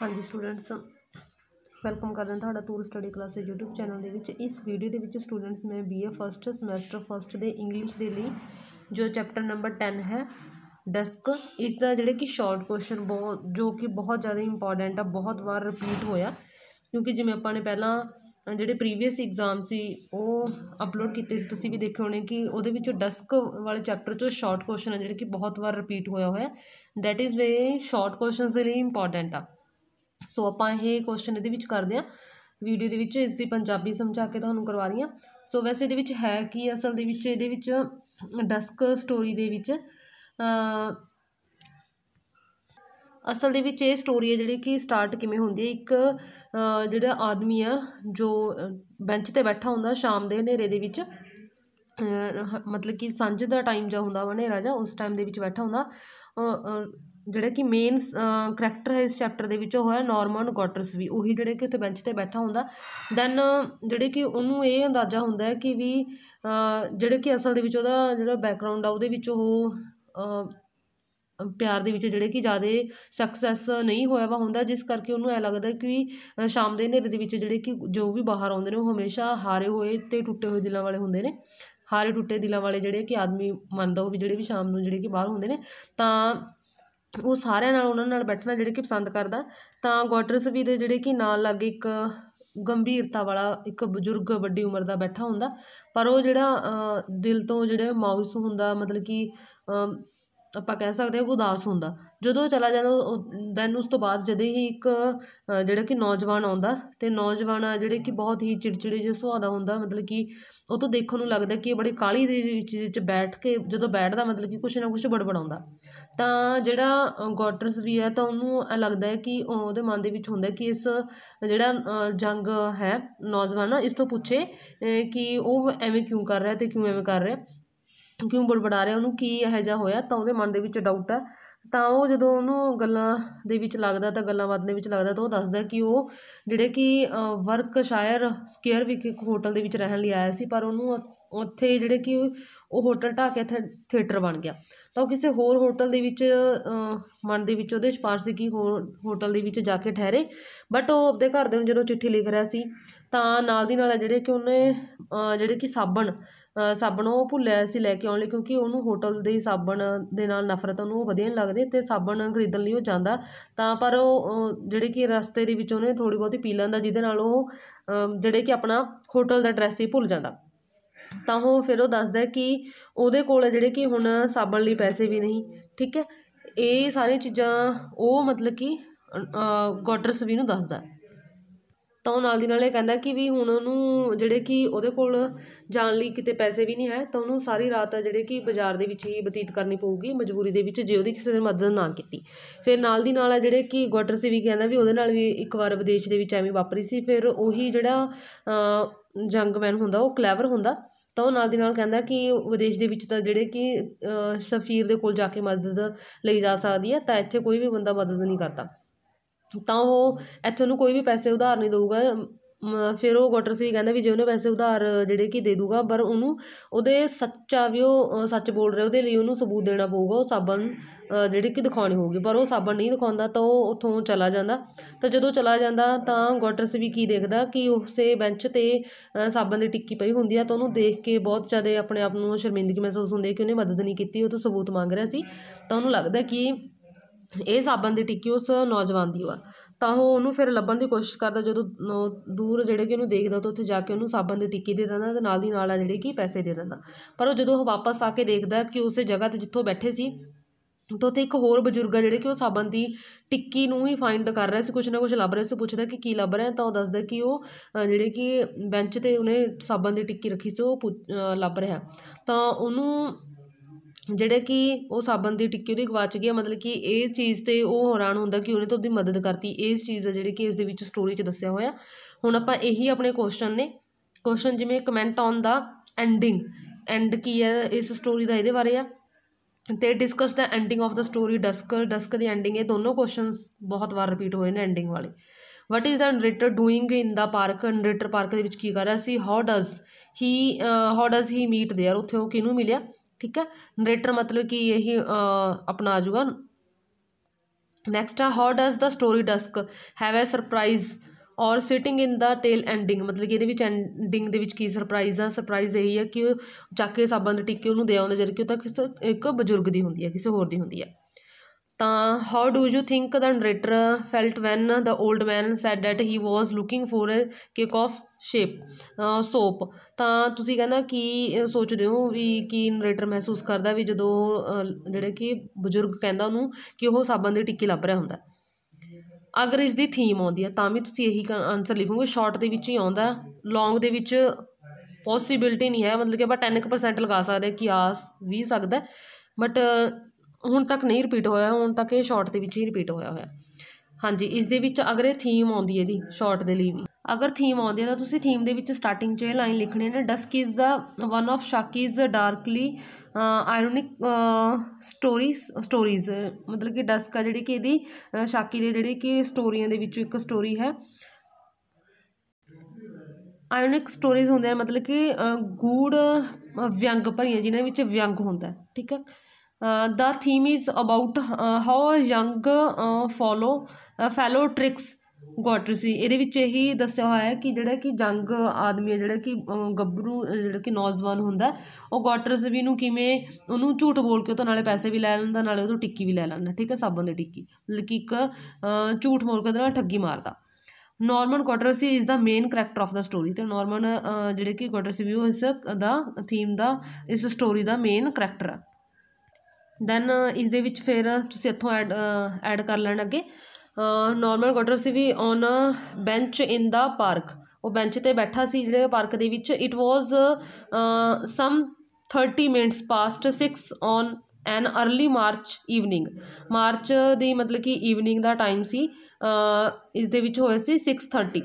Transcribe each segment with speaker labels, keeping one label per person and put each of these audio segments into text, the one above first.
Speaker 1: ਹਾਂਜੀ students welcome ਕਰਦੇ ਹਾਂ ਤੁਹਾਡਾ tour study class YouTube channel ਦੇ ਵਿੱਚ ਇਸ ਵੀਡੀਓ ਦੇ ਵਿੱਚ ਸਟੂਡੈਂਟਸ ਮੈਂ ਬੀਏ ਫਸਟ ਸਮੈਸਟਰ ਫਸਟ ਦੇ ਇੰਗਲਿਸ਼ ਦੇ ਲਈ ਜੋ ਚੈਪਟਰ ਨੰਬਰ 10 ਹੈ ਡਸਕ ਇਸ ਦਾ ਜਿਹੜੇ ਕਿ ਸ਼ਾਰਟ ਕੁਐਸਚਨ ਬਹੁਤ ਜੋ ਕਿ ਬਹੁਤ ਜ਼ਿਆਦਾ ਇੰਪੋਰਟੈਂਟ ਆ ਬਹੁਤ ਵਾਰ ਰਿਪੀਟ ਹੋਇਆ ਕਿਉਂਕਿ ਜਿਵੇਂ ਆਪਾਂ ਨੇ ਪਹਿਲਾਂ ਜਿਹੜੇ ਪ੍ਰੀਵੀਅਸ ਐਗਜ਼ਾਮ ਸੀ ਉਹ ਅਪਲੋਡ ਕੀਤੇ ਸੀ ਤੁਸੀਂ ਵੀ ਦੇਖੇ ਹੋਣੇ ਕਿ ਉਹਦੇ ਵਿੱਚੋਂ ਡਸਕ ਵਾਲੇ ਚੈਪਟਰ ਚੋਂ ਸ਼ਾਰਟ ਕੁਐਸਚਨ ਆ ਜਿਹੜੇ ਕਿ ਬਹੁਤ ਵਾਰ ਰਿਪੀਟ ਹੋਇਆ ਹੋਇਆ that is way short questions ਦੇ ਲਈ ਇੰਪੋਰਟੈਂਟ ਆ ਸੋ ਆਪਾਂ ਇਹ ਕੁਐਸਚਨ ਇਹਦੇ ਵਿੱਚ ਕਰਦੇ ਆ ਵੀਡੀਓ ਦੇ ਵਿੱਚ ਇਸ ਦੀ ਪੰਜਾਬੀ ਸਮਝਾ ਕੇ ਤੁਹਾਨੂੰ ਕਰਵਾ ਰਹੀ ਆ ਸੋ ਵੈਸੇ ਇਹਦੇ ਵਿੱਚ ਹੈ ਕੀ ਅਸਲ ਦੇ ਵਿੱਚ ਇਹਦੇ ਵਿੱਚ ਡਸਕ ਸਟੋਰੀ ਦੇ ਵਿੱਚ ਅਸਲ ਦੇ ਵਿੱਚ ਇਹ ਸਟੋਰੀ ਹੈ ਜਿਹੜੀ ਕਿ ਸਟਾਰਟ ਕਿਵੇਂ ਹੁੰਦੀ ਹੈ ਇੱਕ ਜਿਹੜਾ ਆਦਮੀ ਆ ਜੋ ਬੈਂਚ ਤੇ ਬੈਠਾ ਹੁੰਦਾ ਸ਼ਾਮ ਦੇ ਹਨੇਰੇ ਦੇ ਵਿੱਚ ਮਤਲਬ ਕਿ ਸਾਂਝ ਦਾ ਟਾਈਮ ਜਾ ਹੁੰਦਾ ਹਨੇਰਾ ਜਾ ਉਸ ਟਾਈਮ ਦੇ ਵਿੱਚ ਬੈਠਾ ਹੁੰਦਾ ਜਿਹੜਾ ਕਿ ਮੇਨ ਕਰੈਕਟਰ ਹੈ ਇਸ ਚੈਪਟਰ ਦੇ ਵਿੱਚ ਉਹ ਹੈ ਗੋਟਰਸ ਵੀ ਉਹੀ ਜਿਹੜੇ ਕਿ ਉੱਥੇ ਬੈਂਚ 'ਤੇ ਬੈਠਾ ਹੁੰਦਾ ਦੈਨ ਜਿਹੜੇ ਕਿ ਉਹਨੂੰ ਇਹ ਅੰਦਾਜ਼ਾ ਹੁੰਦਾ ਕਿ ਵੀ ਜਿਹੜੇ ਕਿ ਅਸਲ ਦੇ ਵਿੱਚ ਉਹਦਾ ਜਿਹੜਾ ਬੈਕਗ੍ਰਾਉਂਡ ਆ ਉਹਦੇ ਵਿੱਚ ਉਹ ਪਿਆਰ ਦੇ ਵਿੱਚ ਜਿਹੜੇ ਕਿ ਜ਼ਿਆਦਾ ਸਕਸੈਸ ਨਹੀਂ ਹੋਇਆ ਵਾ ਹੁੰਦਾ ਜਿਸ ਕਰਕੇ ਉਹਨੂੰ ਐ ਲੱਗਦਾ ਕਿ ਸ਼ਾਮ ਦੇ ਹਨੇਰੇ ਦੇ ਵਿੱਚ ਜਿਹੜੇ ਕਿ ਜੋ ਵੀ ਬਾਹਰ ਆਉਂਦੇ ਨੇ ਉਹ ਹਮੇਸ਼ਾ ਹਾਰੇ ਹੋਏ ਤੇ ਟੁੱਟੇ ਹੋਏ ਦਿਲਾਂ ਵਾਲੇ ਹੁੰਦੇ ਨੇ ਹਾਰੇ ਟੁੱਟੇ ਦਿਲਾਂ ਵਾਲੇ ਜਿਹੜੇ ਕਿ ਆਦਮੀ ਮੰਨਦਾ ਉਹ ਵੀ ਜਿਹੜੇ ਵੀ ਸ਼ਾਮ ਨੂੰ ਜਿਹੜੇ ਕਿ ਬਾਹਰ ਹੁੰਦੇ ਨੇ ਤਾਂ ਉਹ ਸਾਰਿਆਂ ਨਾਲ ਉਹਨਾਂ ਨਾਲ ਬੈਠਣਾ ਜਿਹੜੇ ਕਿ ਪਸੰਦ ਕਰਦਾ ਤਾਂ ਗੋਟਰਸ ਵੀ ਦੇ ਜਿਹੜੇ ਕਿ ਨਾਲ ਲੱਗ ਇੱਕ ਗੰਭੀਰਤਾ ਵਾਲਾ ਇੱਕ ਬਜ਼ੁਰਗ ਵੱਡੀ ਉਮਰ ਦਾ ਬੈਠਾ ਹੁੰਦਾ ਪਰ ਉਹ ਜਿਹੜਾ ਦਿਲ ਤੋਂ ਜਿਹੜਾ ਮਾਊਸ ਹੁੰਦਾ ਮਤਲਬ ਕਿ ਆਪਾਂ ਕਹਿ ਸਕਦੇ ਹਾਂ ਉਦਾਸ ਹੁੰਦਾ ਜਦੋਂ ਉਹ ਚਲਾ ਜਾਂਦਾ ਦੈਨ ਉਸ ਤੋਂ ਬਾਅਦ ਜਦੇ ਹੀ ਇੱਕ ਜਿਹੜਾ ਕਿ ਨੌਜਵਾਨ ਆਉਂਦਾ ਤੇ ਨੌਜਵਾਨ ਆ ਜਿਹੜੇ ਕਿ ਬਹੁਤ ਹੀ ਚਿੜਚਿੜੇ ਜਿਹਾ ਸੁਭਾਅ ਦਾ ਹੁੰਦਾ ਮਤਲਬ ਕਿ ਉਹ ਤੋਂ ਦੇਖਣ ਨੂੰ ਲੱਗਦਾ ਕਿ ਇਹ ਬੜੀ ਕਾਲੀ ਦੇ ਵਿੱਚ ਵਿੱਚ ਬੈਠ ਕੇ ਜਦੋਂ ਬੈਠਦਾ ਮਤਲਬ ਕਿ ਕੁਛ ਨਾ ਕੁਛ ਬੜਬੜਾਉਂਦਾ ਤਾਂ ਜਿਹੜਾ ਗੋਟਰਸ ਵੀ ਹੈ ਤਾਂ ਉਹਨੂੰ ਲੱਗਦਾ ਹੈ ਕਿ ਉਹਦੇ ਮਨ ਦੇ ਵਿੱਚ ਹੁੰਦਾ ਕਿ ਇਸ ਜਿਹੜਾ ਜੰਗ ਹੈ ਨੌਜਵਾਨ ਇਸ ਤੋਂ ਪੁੱਛੇ ਕਿ ਉਹ ਐਵੇਂ ਕਿਉਂ ਕਰ ਰਿਹਾ ਤੇ ਕਿਉਂ ਐਵੇਂ ਕਰ ਰਿਹਾ ਕਿਉਂ ਬੜਬੜਾ ਰਿਹਾ ਉਹਨੂੰ ਕੀ ਇਹੋ ਜਿਹਾ ਹੋਇਆ ਤਾਂ ਉਹਦੇ ਮਨ ਦੇ ਵਿੱਚ ਡਾਊਟ ਆ ਤਾਂ ਉਹ ਜਦੋਂ ਉਹਨੂੰ ਗੱਲਾਂ ਦੇ ਵਿੱਚ ਲੱਗਦਾ ਤਾਂ ਗੱਲਾਂਬਾਤ ਦੇ ਵਿੱਚ ਲੱਗਦਾ ਤਾਂ ਉਹ ਦੱਸਦਾ ਕਿ ਉਹ ਜਿਹੜੇ ਕਿ ਵਰਕ ਸ਼ਾਇਰ ਸਕੇਅਰ ਵਿਖੇ ਇੱਕ ਹੋਟਲ ਦੇ ਵਿੱਚ ਰਹਿਣ ਲਈ ਆਇਆ ਸੀ ਪਰ ਉਹਨੂੰ ਉੱਥੇ ਜਿਹੜੇ ਕਿ ਉਹ ਹੋਟਲ ਢਾ ਕੇ ਇੱਥੇ ਥੀਏਟਰ ਬਣ ਗਿਆ ਤਾਂ ਉਹ ਕਿਸੇ ਹੋਰ ਹੋਟਲ ਦੇ ਵਿੱਚ ਮਨ ਦੇ ਵਿੱਚ ਉਹਦੇ ਸਿਫਾਰਿਸ਼ ਸੀ ਕਿ ਹੋਰ ਹੋਟਲ ਦੇ ਵਿੱਚ ਜਾ ਕੇ ਠਹਿਰੇ ਬਟ ਉਹ ਆਪਦੇ ਦੇ ਨੂੰ ਜਦੋਂ ਚਿੱਠੀ ਲਿਖ ਰਿਹਾ ਸੀ ਤਾਂ ਨਾਲ ਦੀ ਨਾਲ ਜਿਹੜੇ ਕਿ ਉਹਨੇ ਜਿਹੜੇ ਕਿ ਸਾਬਣ ਸਾਬਣ ਉਹ ਭੁੱਲਿਆ ਸੀ ਲੈ ਕੇ ਆਉਣ ਲਈ ਕਿਉਂਕਿ ਉਹਨੂੰ ਹੋਟਲ ਦੇ ਸਾਬਣ ਦੇ ਨਾਲ ਨਫ਼ਰਤ ਉਹਨੂੰ ਵਧੀਆ ਨਹੀਂ ਲੱਗਦੀ ਤੇ ਸਾਬਣ ਖਰੀਦਣ ਲਈ ਉਹ ਜਾਂਦਾ ਤਾਂ ਪਰ ਉਹ ਜਿਹੜੇ ਕਿ ਰਸਤੇ ਦੇ ਵਿੱਚ ਉਹਨੇ ਥੋੜੀ ਬਹੁਤੀ ਪੀ ਲੈਂਦਾ ਜਿਹਦੇ ਨਾਲ ਉਹ ਜਿਹੜੇ ਕਿ ਆਪਣਾ ਹੋਟਲ ਦਾ ਐਡਰੈਸ ਹੀ ਭੁੱਲ ਜਾਂਦਾ ਤਾਂ ਉਹ ਫਿਰ ਉਹ ਦੱਸਦਾ ਕਿ ਉਹਦੇ ਕੋਲ ਜਿਹੜੇ ਕਿ ਹੁਣ ਸਾਬਣ ਲਈ ਪੈਸੇ ਵੀ ਨਹੀਂ ਠੀਕ ਹੈ ਇਹ ਸਾਰੀਆਂ ਚੀਜ਼ਾਂ ਉਹ ਮਤਲਬ ਕਿ ਗੋਡਰਸ ਵੀ ਨੂੰ ਦੱਸਦਾ ਤਾਂ ਉਹ ਨਾਲ ਦੀ ਨਾਲ ਇਹ ਕਹਿੰਦਾ ਕਿ ਵੀ ਹੁਣ ਉਹਨੂੰ ਜਿਹੜੇ ਕਿ ਉਹਦੇ ਕੋਲ ਜਾਣ ਲਈ ਕਿਤੇ ਪੈਸੇ ਵੀ ਨਹੀਂ ਹੈ ਤਾਂ ਉਹਨੂੰ ਸਾਰੀ ਰਾਤ ਜਿਹੜੇ ਕਿ ਬਾਜ਼ਾਰ ਦੇ ਵਿੱਚ ਹੀ ਬਤੀਤ ਕਰਨੀ ਪਊਗੀ ਮਜਬੂਰੀ ਦੇ ਵਿੱਚ ਜੇ ਉਹਦੀ ਕਿਸੇ ਨੇ ਮਦਦ ਨਾ ਕੀਤੀ ਫਿਰ ਨਾਲ ਦੀ ਨਾਲ ਜਿਹੜੇ ਕਿ ਗੋਟਰ ਸੀ ਵੀ ਕਹਿੰਦਾ ਵੀ ਉਹਦੇ ਨਾਲ ਵੀ ਇੱਕ ਵਾਰ ਵਿਦੇਸ਼ ਦੇ ਵਿੱਚ ਐਵੇਂ ਵਾਪਰੀ ਸੀ ਫਿਰ ਉਹੀ ਜਿਹੜਾ ਜੰਗਮੈਨ ਹੁੰਦਾ ਉਹ ਕਲੈਵਰ ਹੁੰਦਾ ਤਾਂ ਉਹ ਨਾਲ ਦੀ ਨਾਲ ਕਹਿੰਦਾ ਕਿ ਵਿਦੇਸ਼ ਦੇ ਵਿੱਚ ਤਾਂ ਜਿਹੜੇ ਕਿ ਸਫੀਰ ਦੇ ਕੋਲ ਜਾ ਕੇ ਮਦਦ ਲਈ ਜਾ ਸਕਦੀ ਹੈ ਤਾਂ ਇੱਥੇ ਕੋਈ ਵੀ ਬੰਦਾ ਮਦਦ ਨਹੀਂ ਕਰਦਾ ਤਾਂ ਉਹ ਇੱਥੇ ਉਹਨੂੰ ਕੋਈ ਵੀ ਪੈਸੇ ਉਧਾਰ ਨਹੀਂ ਦਊਗਾ ਫਿਰ ਉਹ ਗੋਟਰ ਵੀ ਕਹਿੰਦਾ ਵੀ ਜੇ ਉਹਨੇ ਪੈਸੇ ਉਧਾਰ ਜਿਹੜੇ ਕੀ ਦੇ ਦੂਗਾ ਪਰ ਉਹਨੂੰ ਉਹਦੇ ਸੱਚਾ ਵੀ ਉਹ ਸੱਚ ਬੋਲ ਰਿਹਾ ਉਹਦੇ ਲਈ ਉਹਨੂੰ ਸਬੂਤ ਦੇਣਾ ਪਊਗਾ ਉਹ ਸਾਬਣ ਜਿਹੜੀ ਕਿ ਦਿਖਾਉਣੀ ਹੋਊਗੀ ਪਰ ਉਹ ਸਾਬਣ ਨਹੀਂ ਦਿਖਾਉਂਦਾ ਤਾਂ ਉਹ ਉੱਥੋਂ ਚਲਾ ਜਾਂਦਾ ਤਾਂ ਜਦੋਂ ਚਲਾ ਜਾਂਦਾ ਤਾਂ ਗੋਟਰਸ ਵੀ ਕੀ ਦੇਖਦਾ ਕਿ ਉਸੇ ਬੈਂਚ ਤੇ ਸਾਬਣ ਦੀ ਟਿੱਕੀ ਪਈ ਹੁੰਦੀ ਆ ਤਾਂ ਉਹਨੂੰ ਦੇਖ ਕੇ ਬਹੁਤ ਜ਼ਿਆਦਾ ਆਪਣੇ ਆਪ ਨੂੰ ਸ਼ਰਮਿੰਦਗੀ ਮਹਿਸੂਸ ਹੁੰਦੀ ਕਿ ਉਹਨੇ ਮਦਦ ਨਹੀਂ ਕੀਤੀ ਉਹ ਤਾਂ ਸਬੂਤ ਮੰਗ ਰਿਹਾ ਸੀ ਤਾਂ ਉਹਨੂੰ ਲੱਗਦਾ ਕਿ ਇਹ ਸਾਬਣ ਦੀ ਟਿੱਕੀ ਉਸ ਨੌਜਵਾਨ ਦੀ ਆ ਤਾਂ ਉਹ ਉਹਨੂੰ ਫਿਰ ਲੱਭਣ ਦੀ ਕੋਸ਼ਿਸ਼ ਕਰਦਾ ਜਦੋਂ ਦੂਰ ਜਿਹੜੇ ਕਿ ਉਹਨੂੰ ਦੇਖਦਾ ਤਾਂ ਉੱਥੇ ਜਾ ਕੇ ਉਹਨੂੰ ਸਾਬਣ ਦੀ ਟਿੱਕੀ ਦੇ ਦਿੰਦਾ ਤੇ ਨਾਲ ਦੀ ਨਾਲ ਆ ਜਿਹੜੇ ਕਿ ਪੈਸੇ ਦੇ ਦਿੰਦਾ ਪਰ ਉਹ ਜਦੋਂ ਉਹ ਵਾਪਸ ਆ ਕੇ ਦੇਖਦਾ ਕਿ ਉਸੇ ਜਗ੍ਹਾ 'ਤੇ ਜਿੱਥੋਂ ਬੈਠੇ ਸੀ ਤਾਂ ਉੱਥੇ ਇੱਕ ਹੋਰ ਬਜ਼ੁਰਗ ਆ ਜਿਹੜੇ ਕਿ ਉਹ ਸਾਬਣ ਦੀ ਟਿੱਕੀ ਨੂੰ ਹੀ ਫਾਈਂਡ ਕਰ ਰਿਹਾ ਸੀ ਕੁਛ ਨਾ ਕੁਛ ਲੱਭ ਰਿਹਾ ਸੀ ਪੁੱਛਦਾ ਕਿ ਕੀ ਲੱਭ ਰਿਹਾ ਤਾਂ ਉਹ ਦੱਸਦਾ ਕਿ ਉਹ ਜਿਹੜੇ ਕਿ ਬੈਂਚ 'ਤੇ ਉਹਨੇ ਸਾਬਣ ਦੀ ਟਿੱਕੀ ਰੱਖੀ ਸੀ ਉਹ ਲੱਭ ਰਿਹਾ ਤਾਂ ਉਹਨੂੰ ਜਿਹੜੇ ਕਿ ਉਹ ਸਾਬਣ ਦੀ ਟਿੱਕੀ ਉਹਦੀ ਗਵਾਚ ਗਈ ਮਤਲਬ ਕਿ ਇਹ ਚੀਜ਼ 'ਤੇ ਉਹ ਹੈਰਾਨ ਹੁੰਦਾ ਕਿ ਉਹਨੇ ਤਾਂ ਉਹਦੀ ਮਦਦ ਕਰਤੀ ਇਸ ਚੀਜ਼ ਦਾ ਜਿਹੜੀ ਕਿ ਇਸ ਦੇ ਵਿੱਚ ਸਟੋਰੀ 'ਚ ਦੱਸਿਆ ਹੋਇਆ ਹੁਣ ਆਪਾਂ ਇਹੀ ਆਪਣੇ ਕੁਐਸਚਨ ਨੇ ਕੁਐਸਚਨ ਜਿਵੇਂ comment on the ending end ਕੀ ਹੈ ਇਸ ਸਟੋਰੀ ਦਾ ਇਹਦੇ ਬਾਰੇ ਆ ਤੇ discuss the ending of the story Dusk Dusk ਦੀ ਐਂਡਿੰਗ ਇਹ ਦੋਨੋਂ ਕੁਐਸਚਨਸ ਬਹੁਤ ਵਾਰ ਰਿਪੀਟ ਹੋਏ ਨੇ ਐਂਡਿੰਗ ਵਾਲੇ what is a writer doing in the park narrator park ਦੇ ਵਿੱਚ ਕੀ ਕਰ ਰਿਹਾ ਸੀ how does he how does he meet there ਉੱਥੇ ਉਹ ਕਿਹਨੂੰ ਮਿਲਿਆ ਠੀਕ ਹੈ ਨਰੇਟਰ ਮਤਲਬ ਕਿ ਇਹੀ ਆਪਣਾ ਆ ਜਾਊਗਾ ਨੈਕਸਟ ਆ how does the story Dusk have a surprise or sitting in the tale ending ਮਤਲਬ ਕਿ ਇਹਦੇ ਵਿੱਚ ਐਂਡਿੰਗ ਦੇ ਵਿੱਚ ਕੀ ਸਰਪ੍ਰਾਈਜ਼ ਆ ਸਰਪ੍ਰਾਈਜ਼ ਇਹੀ ਆ ਕਿ ਉਹ ਚੱਕ ਕੇ ਸਾਬਣ ਦੇ ਟਿੱਕੇ ਉਹਨੂੰ ਦੇ ਆਉਂਦੇ ਜਦ ਕਿ ਉਹ ਤਾਂ ਕਿਸੇ ਇੱਕ ਬਜ਼ੁਰਗ ਦੀ ਹੁੰਦੀ ਹੈ ਕਿਸੇ ਹੋਰ ਦੀ ਹੁੰਦੀ ਹੈ ਤਾਂ how do you think the narrator felt when the old man said that he was looking for a cake of shape soap ਤਾਂ ਤੁਸੀਂ ਕਹਿੰਦਾ ਕੀ ਸੋਚਦੇ ਹੋ ਵੀ ਕੀ ਨਰੇਟਰ ਮਹਿਸੂਸ ਕਰਦਾ ਵੀ ਜਦੋਂ ਜਿਹੜੇ ਕਿ ਬਜ਼ੁਰਗ ਕਹਿੰਦਾ ਉਹਨੂੰ ਕਿ ਉਹ ਸਾਬਣ ਦੇ ਟਿੱਕੇ ਲੱਭ ਰਿਹਾ ਹੁੰਦਾ ਅਗਰ ਇਸ ਦੀ ਥੀਮ ਆਉਂਦੀ ਹੈ ਤਾਂ ਵੀ ਤੁਸੀਂ ਇਹੀ ਆਨਸਰ ਲਿਖੋਗੇ ਸ਼ਾਰਟ ਦੇ ਵਿੱਚ ਹੀ ਆਉਂਦਾ ਲੌਂਗ ਦੇ ਵਿੱਚ ਪੋਸਿਬਿਲਟੀ ਨਹੀਂ ਹੈ ਮਤਲਬ ਕਿ ਆਪਾਂ 10% ਲਗਾ ਸਕਦੇ ਕਿ ਆ ਵੀ ਸਕਦਾ ਬਟ ਹੁਣ ਤੱਕ ਨਹੀਂ ਰਿਪੀਟ ਹੋਇਆ ਹੁਣ ਤੱਕ ਇਹ ਸ਼ਾਰਟ ਦੇ ਵਿੱਚ ਹੀ ਰਿਪੀਟ ਹੋਇਆ ਹੋਇਆ ਹਾਂਜੀ ਇਸ ਦੇ ਵਿੱਚ ਅਗਰ ਇਹ ਥੀਮ ਆਉਂਦੀ ਹੈ ਇਹਦੀ ਸ਼ਾਰਟ ਦੇ ਲਈ ਵੀ ਅਗਰ ਥੀਮ ਆਉਂਦੀ ਹੈ ਤਾਂ ਤੁਸੀਂ ਥੀਮ ਦੇ ਵਿੱਚ ਸਟਾਰਟਿੰਗ 'ਚ ਇਹ ਲਾਈਨ ਲਿਖਣੀ ਹੈ Dusk is the one of Saki's is darkly ironic stories stories ਮਤਲਬ ਕਿ ਡਸਕ ਆ ਜਿਹੜੀ ਕਿ ਇਹਦੀ ਸ਼ਾਕੀ ਦੇ ਜਿਹੜੀ ਕਿ ਸਟੋਰੀਆਂ ਦੇ ਵਿੱਚੋਂ ਇੱਕ ਸਟੋਰੀ ਹੈ ਆਇਰੋਨਿਕ ਸਟੋਰੀਜ਼ ਹੁੰਦੇ ਹਨ ਮਤਲਬ ਕਿ ਗੂੜ ਵਿਅੰਗ ਭਰੀਆਂ ਜਿਨ੍ਹਾਂ ਵਿੱਚ ਵਿਅੰਗ ਹੁੰਦਾ ਠੀਕ ਹੈ the theme is about how a young follow fellow tricks ਗੋਟਰਸੀ ਇਹਦੇ ਵਿੱਚ ਇਹੀ ਦੱਸਿਆ ਹੋਇਆ ਹੈ ਕਿ ਜਿਹੜਾ ਕਿ ਜੰਗ ਆਦਮੀ ਹੈ ਜਿਹੜਾ ਕਿ ਗੱਭਰੂ ਜਿਹੜਾ ਕਿ ਨੌਜਵਾਨ ਹੁੰਦਾ ਉਹ ਗੋਟਰਸਵੀ ਨੂੰ ਕਿਵੇਂ ਉਹਨੂੰ ਝੂਠ ਬੋਲ ਕੇ ਉਹ ਤੋਂ ਨਾਲੇ ਪੈਸੇ ਵੀ ਲੈ ਲੈਂਦਾ ਨਾਲੇ ਉਹਦੀ ਟਿੱਕੀ ਵੀ ਲੈ ਲੈਂਦਾ ਠੀਕ ਹੈ ਸਾਬਣ ਦੀ ਟਿੱਕੀ ਮਤਲਬ ਕਿ ਇੱਕ ਝੂਠ ਬੋਲ ਕੇ ਉਹਦੇ ਨਾਲ ਠੱਗੀ ਮਾਰਦਾ ਨਾਰਮਨ ਗੋਟਰਸੀ is the main character of the story ਤੇ ਨਾਰਮਨ ਜਿਹੜੇ ਕਿ ਗੋਟਰਸੀ ਵੀ ਉਹ ਇਸ ਦਾ ਥੀਮ ਦਾ ਇਸ ਸਟੋਰੀ ਦਾ ਮੇਨ ਕੈਰੈਕਟਰ ਹੈ ਦੈਨ uh, ਇਸ ਦੇ ਵਿੱਚ ਫਿਰ ਤੁਸੀਂ ਇੱਥੋਂ ਐਡ ਐਡ uh, ਕਰ ਲੈਣ ਅੱਗੇ ਨਾਰਮਲ uh, ਗੋਡਰ ਸੀ ਵੀ on a bench in the park ਉਹ ਬੈਂਚ ਤੇ ਬੈਠਾ ਸੀ ਜਿਹੜੇ ਪਾਰਕ ਦੇ ਵਿੱਚ it was some 30 minutes past 6 on an early March evening March ਦੀ ਮਤਲਬ ਕਿ ਈਵਨਿੰਗ ਦਾ ਟਾਈਮ ਸੀ ਇਸ ਦੇ ਵਿੱਚ ਹੋਇਆ ਸੀ 6:30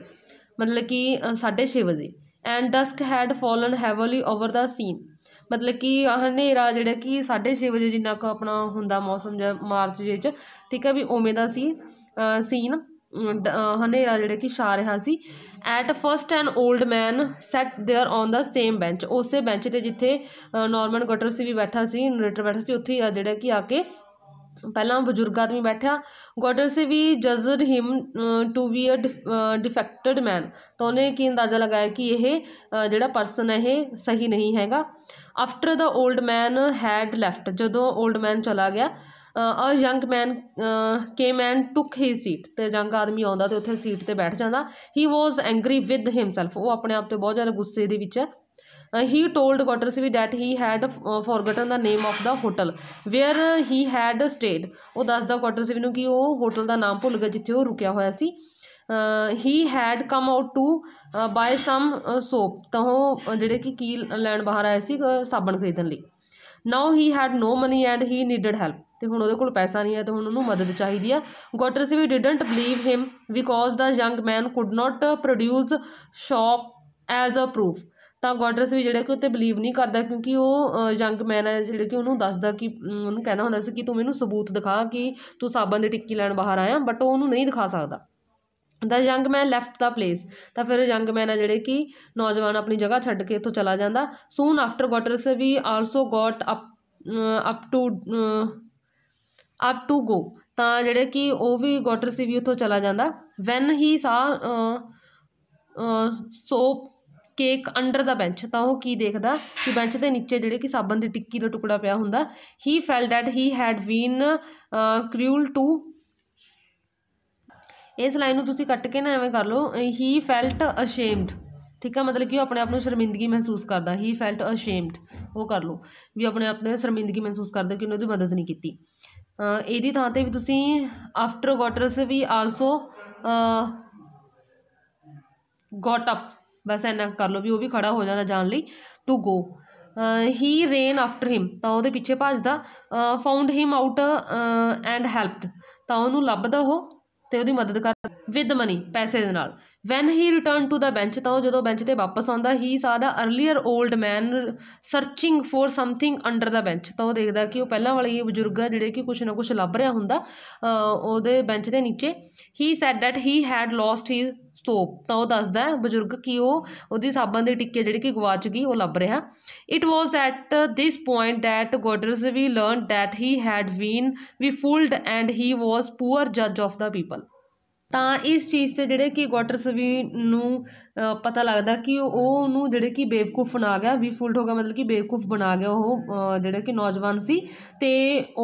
Speaker 1: ਮਤਲਬ ਕਿ 6:30 ਵਜੇ and dusk had fallen heavily over the scene ਮਤਲਬ ਕਿ ਹਨੇਰਾ ਜਿਹੜਾ ਕਿ 6:30 ਵਜੇ ਜਿੰਨਾ ਕੋ ਆਪਣਾ ਹੁੰਦਾ ਮੌਸਮ ਜਾਂ ਮਾਰਚ ਜੇ 'ਚ ਠੀਕ ਹੈ ਵੀ ਉਵੇਂ ਦਾ ਸੀ ਸੀਨ ਹਨੇਰਾ ਜਿਹੜਾ ਕਿ ਛਾ ਰਿਹਾ ਸੀ at first an old man sat there on the same bench ਉਸੇ ਬੈਂਚ ਤੇ ਜਿੱਥੇ ਨਾਰਮਨ ਗਟਰ ਸੀ ਵੀ ਬੈਠਾ ਸੀ ਨਰੇਟਰ ਬੈਠਾ ਸੀ ਉੱਥੇ ਜਿਹੜਾ ਕਿ ਆ ਕੇ ਪਹਿਲਾਂ ਬਜ਼ੁਰਗ ਆਦਮੀ ਬੈਠਾ ਗੋਡਰ ਸੇ ਵੀ ਜਜ਼ਡ him to we a defected ਮੈਨ ਤਾਂ ਉਹਨੇ ਕੀ ਅੰਦਾਜ਼ਾ ਲਗਾਇਆ ਕਿ ਇਹ ਜਿਹੜਾ ਪਰਸਨ ਹੈ ਇਹ ਸਹੀ ਨਹੀਂ ਹੈਗਾ after the old man had left ਜਦੋਂ 올ਡ ਮੈਨ ਚਲਾ ਗਿਆ a young man came and took his seat ਤੇ ਜੰਗ ਆਦਮੀ ਆਉਂਦਾ ਤੇ ਉੱਥੇ ਸੀਟ ਤੇ ਬੈਠ ਜਾਂਦਾ he was angry with himself ਉਹ ਆਪਣੇ ਆਪ ਤੇ ਬਹੁਤ ਜ਼ਿਆਦਾ ਗੁੱਸੇ ਦੇ ਵਿੱਚ ਹੈ he told Gortsby that he had forgotten the name of the hotel where he had stayed ਉਹ ਦੱਸਦਾ ਕੋਟਰਸਬੀ ਨੂੰ ਕਿ ਉਹ ਹੋਟਲ ਦਾ ਨਾਮ ਭੁੱਲ ਗਿਆ ਜਿੱਥੇ ਉਹ ਰੁਕਿਆ ਹੋਇਆ ਸੀ he had come out to buy some soap ਤਾਂ ਉਹ ਜਿਹੜੇ ਕਿ ਕੀ ਲੈਣ ਬਾਹਰ ਆਇਆ ਸੀ ਸਾਬਣ ਖਰੀਦਣ ਲਈ now he had no money and he needed help ਤੇ ਹੁਣ ਉਹਦੇ ਕੋਲ ਪੈਸਾ ਨਹੀਂ ਹੈ ਤੇ ਹੁਣ ਉਹਨੂੰ ਮਦਦ ਚਾਹੀਦੀ ਹੈ Gortsby didn't believe him because the young man could not produce soap as a proof ਤਾਂ ਗੋਡਰਸ ਵੀ ਜਿਹੜਾ ਕਿ ਉੱਤੇ ਬਲੀਵ ਨਹੀਂ ਕਰਦਾ ਕਿਉਂਕਿ ਉਹ ਯੰਗ ਮੈਨ ਹੈ ਜਿਹੜਾ ਕਿ ਉਹਨੂੰ ਦੱਸਦਾ ਕਿ ਉਹਨੂੰ ਕਹਿਣਾ ਹੁੰਦਾ ਸੀ ਕਿ ਤੂੰ ਮੈਨੂੰ ਸਬੂਤ ਦਿਖਾ ਕਿ ਤੂੰ ਸਾਬਣ ਦੀ ਟਿੱਕੀ ਲੈਣ ਬਾਹਰ ਆਇਆ ਬਟ ਉਹ ਉਹਨੂੰ ਨਹੀਂ ਦਿਖਾ ਸਕਦਾ the young man left the place ਤਾਂ ਫਿਰ ਯੰਗ ਮੈਨ ਆ ਜਿਹੜੇ ਕਿ ਨੌਜਵਾਨ ਆਪਣੀ ਜਗ੍ਹਾ ਛੱਡ ਕੇ ਇੱਥੋਂ ਚਲਾ ਜਾਂਦਾ ਸੂਨ ਆਫਟਰ ਗੋਡਰਸ ਵੀ also got up up to up to go ਤਾਂ ਜਿਹੜੇ ਕਿ ਉਹ ਵੀ ਗੋਟਰਸ ਵੀ ਉੱਥੋਂ ਚਲਾ ਜਾਂਦਾ when he saw soap cake under the bench ਤਾਂ ਉਹ ਕੀ ਦੇਖਦਾ ਕਿ ਬੈਂਚ ਦੇ ਨੀਚੇ ਜਿਹੜੇ ਕਿ ਸਾਬਣ ਦੀ ਟਿੱਕੀ ਦਾ ਟੁਕੜਾ ਪਿਆ ਹੁੰਦਾ he felt that he had been cruel to ਇਸ ਲਾਈਨ ਨੂੰ ਤੁਸੀਂ ਕੱਟ ਕੇ ਨਾ ਐਵੇਂ ਕਰ ਲਓ ਹੀ ਫੈਲਟ ਅਸ਼ੇਮਡ ਠੀਕ ਹੈ ਮਤਲਬ ਕਿ ਉਹ ਆਪਣੇ ਆਪ ਨੂੰ ਸ਼ਰਮਿੰਦਗੀ ਮਹਿਸੂਸ ਕਰਦਾ ਹੀ ਫੈਲਟ ਅਸ਼ੇਮਡ ਉਹ ਕਰ ਲਓ ਵੀ ਆਪਣੇ ਆਪ ਨੂੰ ਸ਼ਰਮਿੰਦਗੀ ਮਹਿਸੂਸ ਕਰਦਾ ਕਿ ਉਹਨੇ ਉਹਦੀ ਮਦਦ ਨਹੀਂ ਕੀਤੀ ਇਹਦੀ ਥਾਂ ਤੇ ਵੀ ਤੁਸੀਂ ਆਫਟਰ ਵਾਟਰਸ ਵੀ ਆਲਸੋ ਗਾਟ ਅਪ ਬਸ ਐਨਾ ਕਰ ਲਓ ਵੀ ਉਹ ਵੀ ਖੜਾ ਹੋ ਜਾਂਦਾ ਜਾਣ ਲਈ to go he ran after him ਤਾਂ ਉਹਦੇ ਪਿੱਛੇ ਭੱਜਦਾ found him out and helped ਤਾਂ ਉਹਨੂੰ ਲੱਭਦਾ ਉਹ ਤੇ ਉਹਦੀ ਮਦਦ ਕਰ ਵਿਦ ਮਨੀ ਪੈਸੇ ਦੇ ਨਾਲ when he returned to the bench ਤਾਂ ਉਹ ਜਦੋਂ ਬੈਂਚ ਤੇ ਵਾਪਸ ਆਉਂਦਾ he saw the earlier old man searching for something under the bench ਤਾਂ ਉਹ ਦੇਖਦਾ ਕਿ ਉਹ ਪਹਿਲਾਂ ਵਾਲੇ ਇਹ ਬਜ਼ੁਰਗ ਆ ਜਿਹੜੇ ਕਿ ਕੁਝ ਨਾ ਕੁਝ ਲੱਭ ਰਿਹਾ ਹੁੰਦਾ ਉਹਦੇ ਬੈਂਚ ਦੇ ਨੀਚੇ he said that he had lost his soap ਤਾਂ ਉਹ ਦੱਸਦਾ ਬਜ਼ੁਰਗ ਕਿ ਉਹ ਉਹਦੀ ਸਾਬਣ ਦੇ ਟਿੱਕੇ ਜਿਹੜੀ ਕਿ ਗਵਾਚ ਗਈ ਉਹ ਲੱਭ ਰਿਹਾ it was at this point that ਗੋਡਰਸ ਵੀ learn that he had been ਵੀ fooled and he was poor ਜੱਜ ਆਫ ਦਾ ਪੀਪਲ ਤਾਂ ਇਸ ਚੀਜ਼ ਤੇ ਜਿਹੜੇ ਕਿ ਗੋਟਰਸਵੀ ਨੂੰ ਪਤਾ ਲੱਗਦਾ ਕਿ ਉਹ ਉਹਨੂੰ ਜਿਹੜੇ ਕਿ ਬੇਵਕੂਫ ਬਣਾ ਗਿਆ ਵੀ ਫੁੱਲਡ ਹੋ ਗਿਆ ਮਤਲਬ ਕਿ ਬੇਵਕੂਫ ਬਣਾ ਗਿਆ ਉਹ ਜਿਹੜਾ ਕਿ ਨੌਜਵਾਨ ਸੀ ਤੇ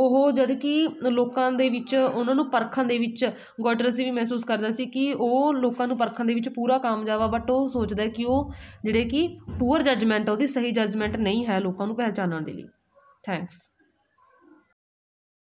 Speaker 1: ਉਹ ਜਦ ਕਿ ਲੋਕਾਂ ਦੇ ਵਿੱਚ ਉਹਨਾਂ ਨੂੰ ਪਰਖਣ ਦੇ ਵਿੱਚ ਗੋਟਰਸਵੀ ਮਹਿਸੂਸ ਕਰਦਾ ਸੀ ਕਿ ਉਹ ਲੋਕਾਂ ਨੂੰ ਪਰਖਣ ਦੇ ਵਿੱਚ ਪੂਰਾ ਕਾਮਯਾਬ ਆ ਬਟ ਉਹ ਸੋਚਦਾ ਕਿ ਉਹ ਜਿਹੜੇ ਕਿ ਪੂਰ ਜਜਮੈਂਟ ਉਹਦੀ ਸਹੀ ਜਜਮੈਂਟ ਨਹੀਂ ਹੈ ਲੋਕਾਂ ਨੂੰ ਪਹਿਚਾਨਣ ਦੇ ਲਈ ਥੈਂਕਸ